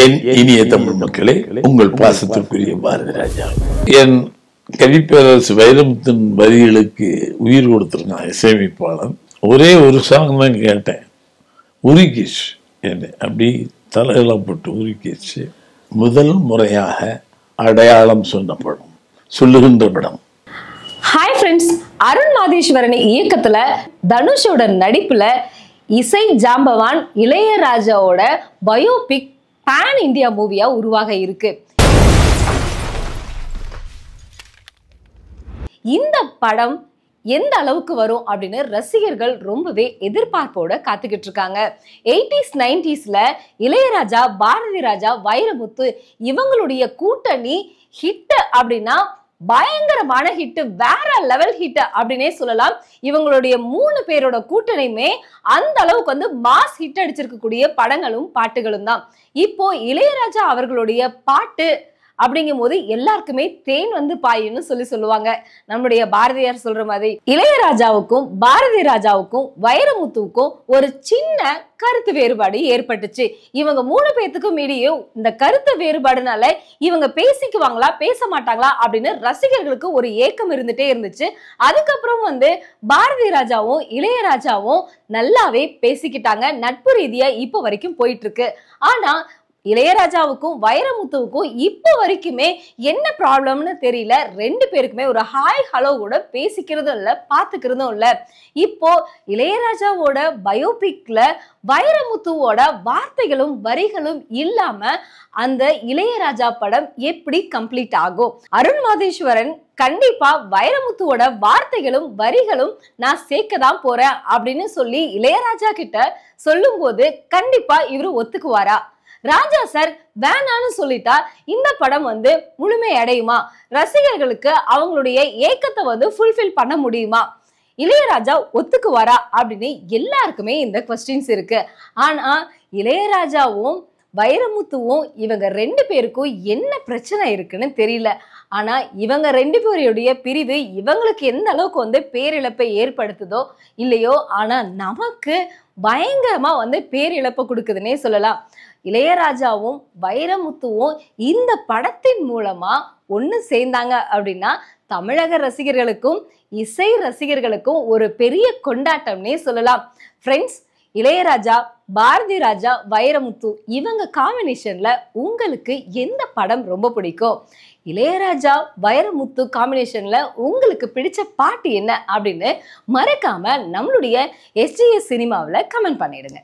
என் இனிய தமிழ் மக்களே உங்கள் பாசத்திற்குரிய பாரதி ராஜா என் கவிப்பேரரசு வைரமுத்தின் வரிகளுக்கு உயிர் கொடுத்துருக்கான் இசையமைப்பாளன் ஒரே ஒரு சாங் தான் கேட்டேன் உருக்கிச்சு என்ன அப்படி தலையெல்லாம் போட்டு முதல் முறையாக அடையாளம் சொன்ன படம் சொல்லுகின்ற படம் ஹாய் ஃப்ரெண்ட்ஸ் அருண் மாதேஸ்வரன் இயக்கத்துல தனுஷோட நடிப்புல இசை ஜாம்பவான் இளையராஜாவோட பயோபிக் பேன் இந்தியா மூவியா உருவாக இருக்கு இந்த படம் எந்த அளவுக்கு வரும் அப்படின்னு ரசிகர்கள் ரொம்பவே எதிர்பார்ப்போட காத்துக்கிட்டு இருக்காங்க எயிட்டிஸ் நைன்டிஸ்ல இளையராஜா பாரதி ராஜா வைரமுத்து இவங்களுடைய கூட்டணி ஹிட் அப்படின்னா பயங்கரமான ஹிட் வேற லெவல் ஹிட் அப்படின்னே சொல்லலாம் இவங்களுடைய மூணு பேரோட கூட்டணியுமே அந்த அளவுக்கு வந்து மாஸ் ஹிட் அடிச்சிருக்கக்கூடிய படங்களும் பாட்டுகளும் தான் இப்போ இளையராஜா அவர்களுடைய பாட்டு அப்படிங்கும் போது எல்லாருக்குமே தேன் வந்து பாயுன்னு சொல்லி சொல்லுவாங்க நம்முடைய பாரதியார் சொல்ற மாதிரி இளையராஜாவுக்கும் பாரதி ராஜாவுக்கும் வைரமுத்துவுக்கும் ஒரு சின்ன கருத்து வேறுபாடு ஏற்பட்டுச்சு இவங்க மூணு பேத்துக்கும் இடையே இந்த கருத்து வேறுபாடுனால இவங்க பேசிக்குவாங்களா பேச மாட்டாங்களா அப்படின்னு ரசிகர்களுக்கு ஒரு ஏக்கம் இருந்துட்டே இருந்துச்சு அதுக்கப்புறம் வந்து பாரதி ராஜாவும் இளையராஜாவும் நல்லாவே பேசிக்கிட்டாங்க நட்பு ரீதியா இப்போ வரைக்கும் போயிட்டு இருக்கு ஆனா இளையராஜாவுக்கும் வைரமுத்துவுக்கும் இப்போ வரைக்குமே என்ன ப்ராப்ளம்னு தெரியல ரெண்டு பேருக்குமே ஒரு ஹாய் ஹலோ கூட பேசிக்கிறதும் இல்லை பார்த்துக்கிறதும் இல்லை இப்போ இளையராஜாவோட பயோபிக்ல வைரமுத்துவோட வார்த்தைகளும் வரிகளும் இல்லாம அந்த இளையராஜா படம் எப்படி கம்ப்ளீட் ஆகும் அருண் மாதேஸ்வரன் கண்டிப்பா வைரமுத்துவோட வார்த்தைகளும் வரிகளும் நான் சேர்க்க தான் போறேன் அப்படின்னு சொல்லி இளையராஜா கிட்ட சொல்லும்போது கண்டிப்பா இவரு ஒத்துக்குவாரா ராஜா சார் வேணான்னு சொல்லிட்டா இந்த படம் வந்து முழுமை அடையுமா ரசிகர்களுக்கு அவங்களுடைய ஏக்கத்தை வந்து ஃபுல்ஃபில் பண்ண முடியுமா இளையராஜா ஒத்துக்குவாரா அப்படின்னு எல்லாருக்குமே இந்த கொஸ்டின்ஸ் இருக்கு ஆனா இளையராஜாவும் வைரமுத்துவும் இவங்க ரெண்டு பேருக்கும் என்ன பிரச்சனை இருக்குன்னு தெரியல ஆனால் இவங்க ரெண்டு பேருடைய பிரிவு இவங்களுக்கு எந்த அளவுக்கு வந்து பேரிழப்பை ஏற்படுத்துதோ இல்லையோ ஆனால் நமக்கு பயங்கரமாக வந்து பேரிழப்பை கொடுக்குதுன்னே சொல்லலாம் இளையராஜாவும் வைரமுத்துவும் இந்த படத்தின் மூலமாக ஒன்று சேர்ந்தாங்க அப்படின்னா தமிழக ரசிகர்களுக்கும் இசை ரசிகர்களுக்கும் ஒரு பெரிய கொண்டாட்டம்னே சொல்லலாம் ஃப்ரெண்ட்ஸ் இளையராஜா பாரதி ராஜா வைரமுத்து இவங்க காம்பினேஷன்ல உங்களுக்கு எந்த படம் ரொம்ப பிடிக்கும் இளையராஜா வைரமுத்து காம்பினேஷன்ல உங்களுக்கு பிடிச்ச பாட்டு என்ன அப்படின்னு மறக்காம நம்மளுடைய எஸ்டிஎஸ் சினிமாவில் கமெண்ட் பண்ணிடுங்க